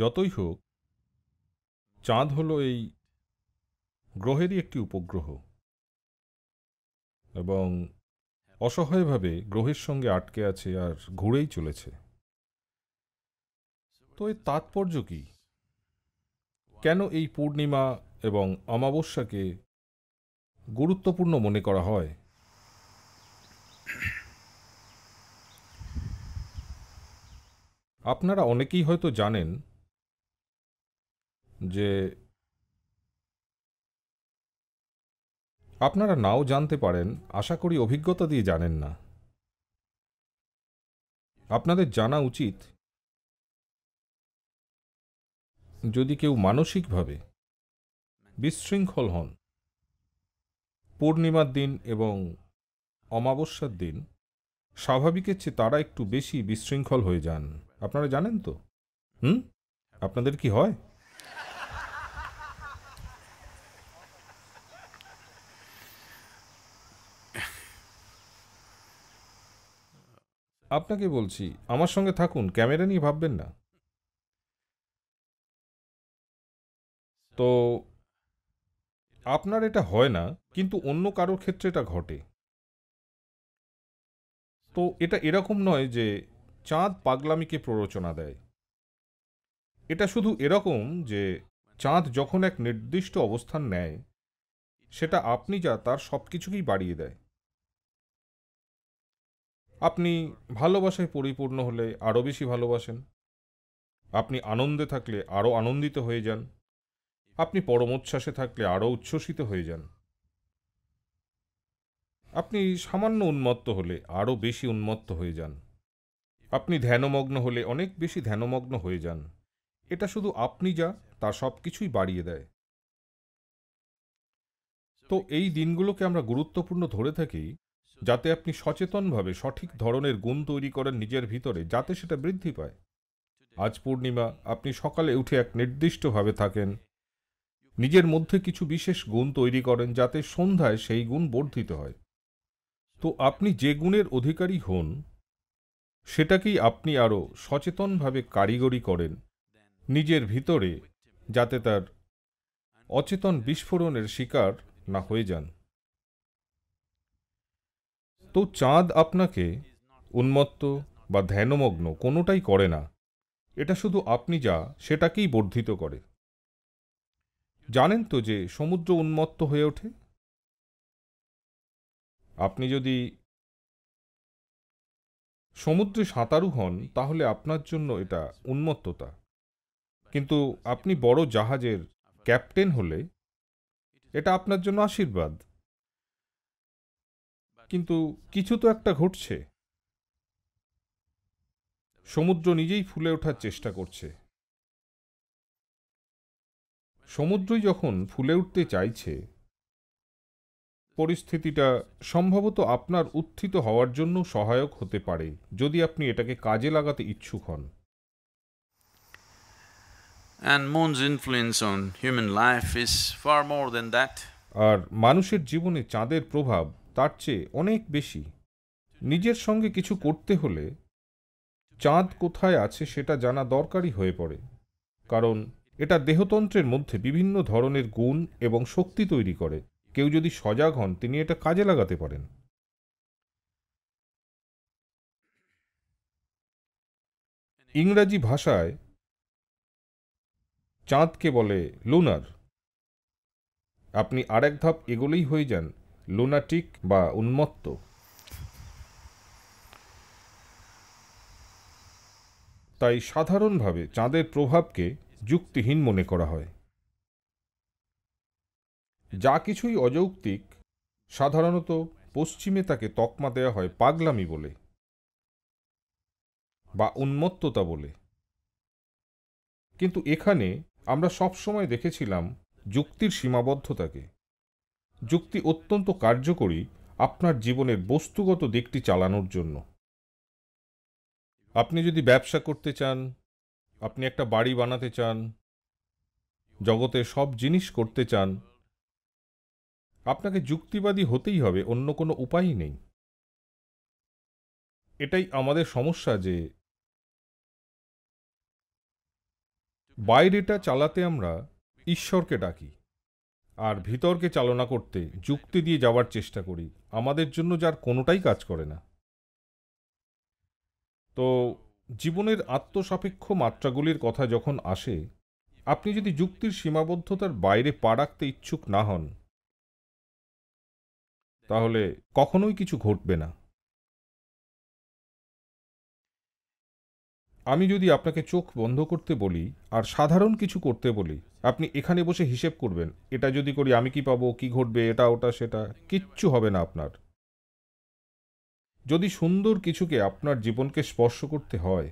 যতই হোক চাঁদ হলো এই গ্রহেরই একটি উপগ্রহ এবং অসহায়ভাবে গ্রহের সঙ্গে আটকে আছে আর ঘুরেই চলেছে তো এর তাৎপর্য কি কেন এই পূর্ণিমা এবং অমাবস্যাকে গুরুত্বপূর্ণ মনে করা হয় আপনারা অনেকেই হয়তো জানেন যে আপনারা নাও জানতে পারেন আশা করি অভিজ্ঞতা দিয়ে জানেন না আপনাদের জানা উচিত যদি কেউ মানসিকভাবে বিশৃঙ্খল হন পূর্ণিমার দিন এবং অমাবস্যার দিন স্বাভাবিকের চেয়ে তারা একটু বেশি বিশৃঙ্খল হয়ে যান আপনারা জানেন তো হুম আপনাদের কি হয় আপনাকে বলছি আমার সঙ্গে থাকুন ক্যামেরা নিয়ে ভাববেন না তো আপনার এটা হয় না কিন্তু অন্য কারোর ক্ষেত্রে এটা ঘটে তো এটা এরকম নয় যে চাঁদ পাগলামিকে প্ররোচনা দেয় এটা শুধু এরকম যে চাঁদ যখন এক নির্দিষ্ট অবস্থান নেয় সেটা আপনি যা তার সব কিছুকেই বাড়িয়ে দেয় আপনি ভালোবাসায় পরিপূর্ণ হলে আরও বেশি ভালোবাসেন আপনি আনন্দে থাকলে আরও আনন্দিত হয়ে যান আপনি পরমোচ্ছ্বাসে থাকলে আরও উচ্ছ্বসিত হয়ে যান আপনি সামান্য উন্মত্ত হলে আরও বেশি উন্মত্ত হয়ে যান আপনি ধ্যানমগ্ন হলে অনেক বেশি ধ্যানমগ্ন হয়ে যান এটা শুধু আপনি যা তা সব কিছুই বাড়িয়ে দেয় তো এই দিনগুলোকে আমরা গুরুত্বপূর্ণ ধরে থাকি যাতে আপনি সচেতনভাবে সঠিক ধরনের গুণ তৈরি করেন নিজের ভিতরে যাতে সেটা বৃদ্ধি পায় আজ পূর্ণিমা আপনি সকালে উঠে এক নির্দিষ্টভাবে থাকেন নিজের মধ্যে কিছু বিশেষ গুণ তৈরি করেন যাতে সন্ধ্যায় সেই গুণ বর্ধিত হয় তো আপনি যে গুণের অধিকারী হন সেটাকেই আপনি আরও সচেতনভাবে কারিগরি করেন নিজের ভিতরে যাতে তার অচেতন বিস্ফোরণের শিকার না হয়ে যান তো চাঁদ আপনাকে উন্মত্ত বা ধ্যানমগ্ন কোনোটাই করে না এটা শুধু আপনি যা সেটাকেই বর্ধিত করে জানেন তো যে সমুদ্র উন্মত্ত হয়ে ওঠে আপনি যদি সমুদ্রে সাঁতারু হন তাহলে আপনার জন্য এটা উন্মত্ততা কিন্তু আপনি বড় জাহাজের ক্যাপ্টেন হলে এটা আপনার জন্য আশীর্বাদ কিন্তু কিছু তো একটা ঘটছে সমুদ্র নিজেই ফুলে ওঠার চেষ্টা করছে সমুদ্রই যখন ফুলে উঠতে চাইছে পরিস্থিতিটা সম্ভবত আপনার উত্থিত হওয়ার জন্য সহায়ক হতে পারে যদি আপনি এটাকে কাজে লাগাতে ইচ্ছুক হন আর মানুষের জীবনে চাঁদের প্রভাব তার চেয়ে অনেক বেশি নিজের সঙ্গে কিছু করতে হলে চাঁদ কোথায় আছে সেটা জানা দরকারই হয়ে পড়ে কারণ এটা দেহতন্ত্রের মধ্যে বিভিন্ন ধরনের গুণ এবং শক্তি তৈরি করে কেউ যদি সজাগ হন তিনি এটা কাজে লাগাতে পারেন ইংরাজি ভাষায় চাঁদকে বলে লুনার আপনি আর এক ধাপ এগোলেই হয়ে যান লুনাটিক বা উন্মত্ত তাই সাধারণভাবে চাঁদের প্রভাবকে যুক্তিহীন মনে করা হয় যা কিছুই অযৌক্তিক সাধারণত পশ্চিমে তাকে তকমা দেয়া হয় পাগলামি বলে বা উন্মত্ততা বলে কিন্তু এখানে আমরা সবসময় দেখেছিলাম যুক্তির সীমাবদ্ধতাকে যুক্তি অত্যন্ত কার্যকরী আপনার জীবনের বস্তুগত দিকটি চালানোর জন্য আপনি যদি ব্যবসা করতে চান আপনি একটা বাড়ি বানাতে চান জগতে সব জিনিস করতে চান আপনাকে যুক্তিবাদী হতেই হবে অন্য কোনো উপায়ই নেই এটাই আমাদের সমস্যা যে বাইরেটা চালাতে আমরা ঈশ্বরকে ডাকি আর ভিতরকে চালনা করতে যুক্তি দিয়ে যাওয়ার চেষ্টা করি আমাদের জন্য যার কোনোটাই কাজ করে না তো জীবনের আত্মসাপেক্ষ মাত্রাগুলির কথা যখন আসে আপনি যদি যুক্তির সীমাবদ্ধতার বাইরে পা রাখতে ইচ্ছুক না হন তাহলে কখনোই কিছু ঘটবে না আমি যদি আপনাকে চোখ বন্ধ করতে বলি আর সাধারণ কিছু করতে বলি আপনি এখানে বসে হিসেব করবেন এটা যদি করি আমি কি পাবো কি ঘটবে এটা ওটা সেটা কিচ্ছু হবে না আপনার যদি সুন্দর কিছুকে আপনার জীবনকে স্পর্শ করতে হয়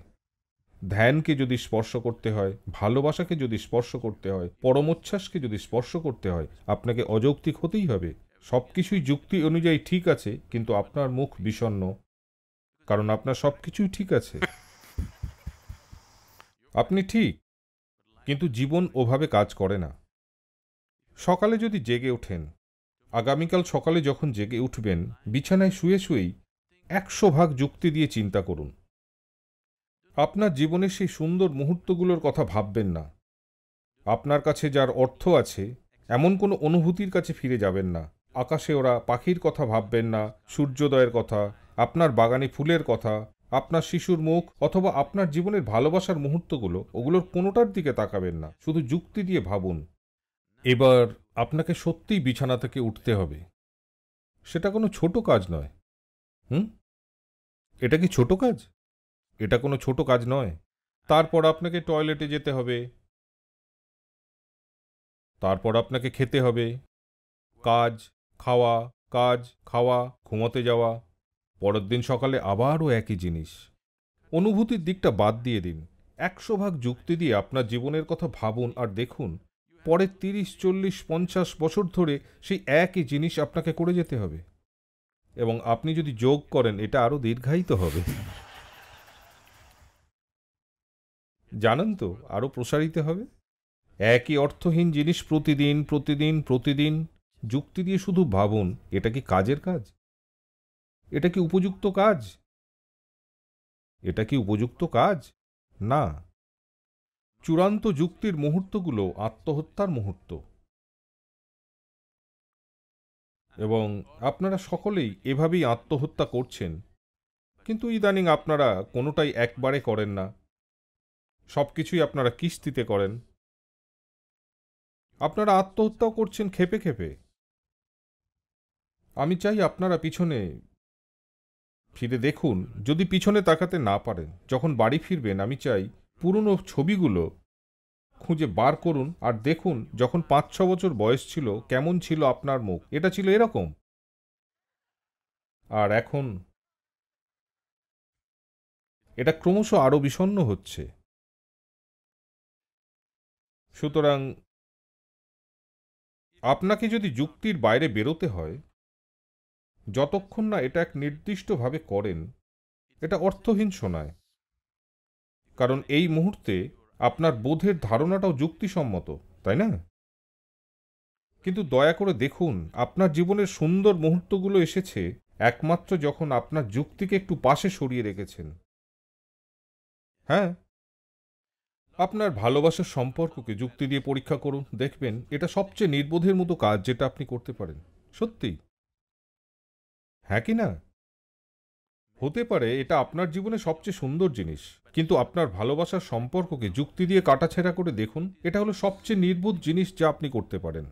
ধ্যানকে যদি স্পর্শ করতে হয় ভালোবাসাকে যদি স্পর্শ করতে হয় পরমোচ্ছ্বাসকে যদি স্পর্শ করতে হয় আপনাকে অযৌক্তিক হতেই হবে সব কিছুই যুক্তি অনুযায়ী ঠিক আছে কিন্তু আপনার মুখ বিষণ্ন কারণ আপনার সব কিছুই ঠিক আছে আপনি ঠিক কিন্তু জীবন ওভাবে কাজ করে না সকালে যদি জেগে ওঠেন আগামীকাল সকালে যখন জেগে উঠবেন বিছানায় শুয়ে শুয়েই একশো ভাগ যুক্তি দিয়ে চিন্তা করুন আপনার জীবনের সেই সুন্দর মুহূর্তগুলোর কথা ভাববেন না আপনার কাছে যার অর্থ আছে এমন কোনো অনুভূতির কাছে ফিরে যাবেন না আকাশে ওরা পাখির কথা ভাববেন না সূর্যোদয়ের কথা আপনার বাগানে ফুলের কথা আপনার শিশুর মুখ অথবা আপনার জীবনের ভালোবাসার মুহূর্তগুলো ওগুলোর কোনোটার দিকে তাকাবেন না শুধু যুক্তি দিয়ে ভাবুন এবার আপনাকে সত্যিই বিছানা থেকে উঠতে হবে সেটা কোনো ছোট কাজ নয় হুম এটা কি ছোট কাজ এটা কোনো ছোট কাজ নয় তারপর আপনাকে টয়লেটে যেতে হবে তারপর আপনাকে খেতে হবে কাজ খাওয়া কাজ খাওয়া ঘুমোতে যাওয়া পরের দিন সকালে আবারও একই জিনিস অনুভূতির দিকটা বাদ দিয়ে দিন একশো ভাগ যুক্তি দিয়ে আপনার জীবনের কথা ভাবুন আর দেখুন পরের তিরিশ চল্লিশ পঞ্চাশ বছর ধরে সেই একই জিনিস আপনাকে করে যেতে হবে এবং আপনি যদি যোগ করেন এটা আরও দীর্ঘায়িত হবে জানেন তো আরও প্রসারিত হবে একই অর্থহীন জিনিস প্রতিদিন প্রতিদিন প্রতিদিন যুক্তি দিয়ে শুধু ভাবুন এটা কি কাজের কাজ এটা কি উপযুক্ত কাজ এটা কি উপযুক্ত কাজ না চূড়ান্ত যুক্তির মুহূর্তগুলো আত্মহত্যার মুহূর্ত এবং আপনারা সকলেই এভাবেই আত্মহত্যা করছেন কিন্তু ইদানিং আপনারা কোনোটাই একবারে করেন না সব কিছুই আপনারা কিস্তিতে করেন আপনারা আত্মহত্যাও করছেন খেপে খেপে আমি চাই আপনারা পিছনে ফিরে দেখুন যদি পিছনে তাকাতে না পারেন যখন বাড়ি ফিরবেন আমি চাই পুরনো ছবিগুলো খুঁজে বার করুন আর দেখুন যখন পাঁচ ছ বছর বয়স ছিল কেমন ছিল আপনার মুখ এটা ছিল এরকম আর এখন এটা ক্রমশ আরও বিষণ্ন হচ্ছে সুতরাং আপনাকে যদি যুক্তির বাইরে বেরোতে হয় যতক্ষণ না এটা এক নির্দিষ্টভাবে করেন এটা অর্থহীন শোনায় কারণ এই মুহূর্তে আপনার বোধের ধারণাটাও যুক্তিসম্মত তাই না কিন্তু দয়া করে দেখুন আপনার জীবনের সুন্দর মুহূর্তগুলো এসেছে একমাত্র যখন আপনার যুক্তিকে একটু পাশে সরিয়ে রেখেছেন হ্যাঁ আপনার ভালোবাসার সম্পর্ককে যুক্তি দিয়ে পরীক্ষা করুন দেখবেন এটা সবচেয়ে নির্বোধের মতো কাজ যেটা আপনি করতে পারেন সত্যি হ্যাঁ কি না হতে পারে এটা আপনার জীবনে সবচেয়ে সুন্দর জিনিস কিন্তু আপনার ভালোবাসার সম্পর্ককে যুক্তি দিয়ে কাটাছেঁড়া করে দেখুন এটা হলো সবচেয়ে নির্বোধ জিনিস যা আপনি করতে পারেন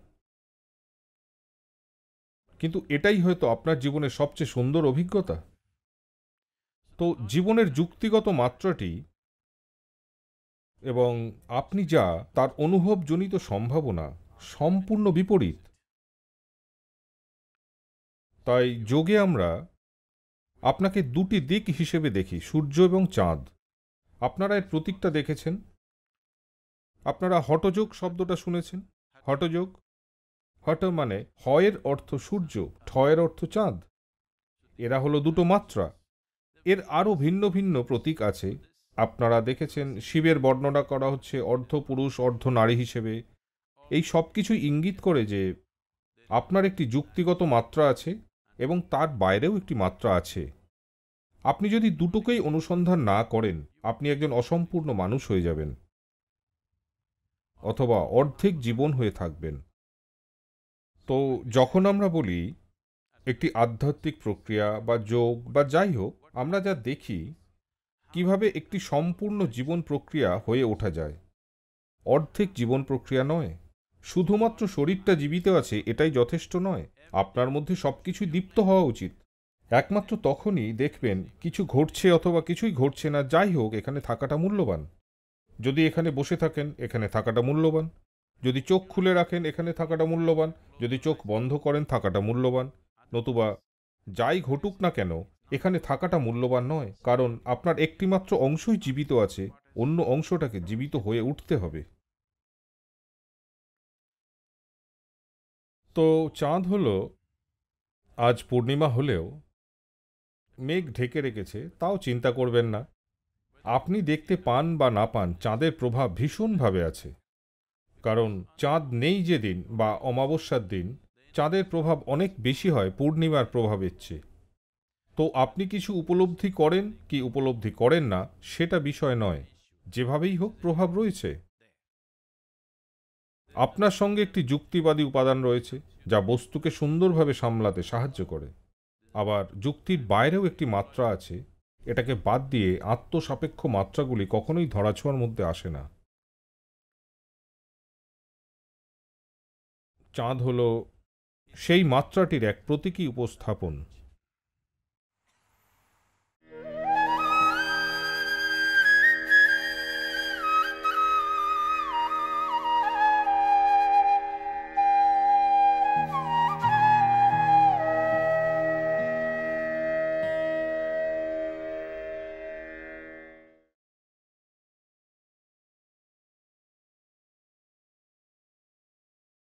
কিন্তু এটাই হয়তো আপনার জীবনের সবচেয়ে সুন্দর অভিজ্ঞতা তো জীবনের যুক্তিগত মাত্রাটি এবং আপনি যা তার অনুভবজনিত সম্ভাবনা সম্পূর্ণ বিপরীত তাই যোগে আমরা আপনাকে দুটি দিক হিসেবে দেখি সূর্য এবং চাঁদ আপনারা এর প্রতীকটা দেখেছেন আপনারা হটযোগ শব্দটা শুনেছেন হটযোগ হট মানে হয়ের অর্থ সূর্য ঠয়ের অর্থ চাঁদ এরা হলো দুটো মাত্রা এর আরও ভিন্ন ভিন্ন প্রতীক আছে আপনারা দেখেছেন শিবের বর্ণনা করা হচ্ছে অর্ধ পুরুষ অর্ধ নারী হিসেবে এই সব কিছুই ইঙ্গিত করে যে আপনার একটি যুক্তিগত মাত্রা আছে এবং তার বাইরেও একটি মাত্রা আছে আপনি যদি দুটোকেই অনুসন্ধান না করেন আপনি একজন অসম্পূর্ণ মানুষ হয়ে যাবেন অথবা অর্ধেক জীবন হয়ে থাকবেন তো যখন আমরা বলি একটি আধ্যাত্মিক প্রক্রিয়া বা যোগ বা যাই হোক আমরা যা দেখি কিভাবে একটি সম্পূর্ণ জীবন প্রক্রিয়া হয়ে ওঠা যায় অর্ধেক জীবন প্রক্রিয়া নয় শুধুমাত্র শরীরটা জীবিত আছে এটাই যথেষ্ট নয় আপনার মধ্যে সব কিছুই দীপ্ত হওয়া উচিত একমাত্র তখনই দেখবেন কিছু ঘটছে অথবা কিছুই ঘটছে না যাই হোক এখানে থাকাটা মূল্যবান যদি এখানে বসে থাকেন এখানে থাকাটা মূল্যবান যদি চোখ খুলে রাখেন এখানে থাকাটা মূল্যবান যদি চোখ বন্ধ করেন থাকাটা মূল্যবান নতুবা যাই ঘটুক না কেন এখানে থাকাটা মূল্যবান নয় কারণ আপনার একটিমাত্র অংশই জীবিত আছে অন্য অংশটাকে জীবিত হয়ে উঠতে হবে তো চাঁদ হল আজ পূর্ণিমা হলেও মেঘ ঢেকে রেখেছে তাও চিন্তা করবেন না আপনি দেখতে পান বা না পান চাঁদের প্রভাব ভীষণভাবে আছে কারণ চাঁদ নেই যেদিন বা অমাবস্যার দিন চাঁদের প্রভাব অনেক বেশি হয় পূর্ণিমার প্রভাবের চেয়ে তো আপনি কিছু উপলব্ধি করেন কি উপলব্ধি করেন না সেটা বিষয় নয় যেভাবেই হোক প্রভাব রয়েছে আপনার সঙ্গে একটি যুক্তিবাদী উপাদান রয়েছে যা বস্তুকে সুন্দরভাবে সামলাতে সাহায্য করে আবার যুক্তির বাইরেও একটি মাত্রা আছে এটাকে বাদ দিয়ে আত্মসাপেক্ষ মাত্রাগুলি কখনোই ধরাছোঁয়ার মধ্যে আসে না চাঁদ হল সেই মাত্রাটির এক প্রতীকী উপস্থাপন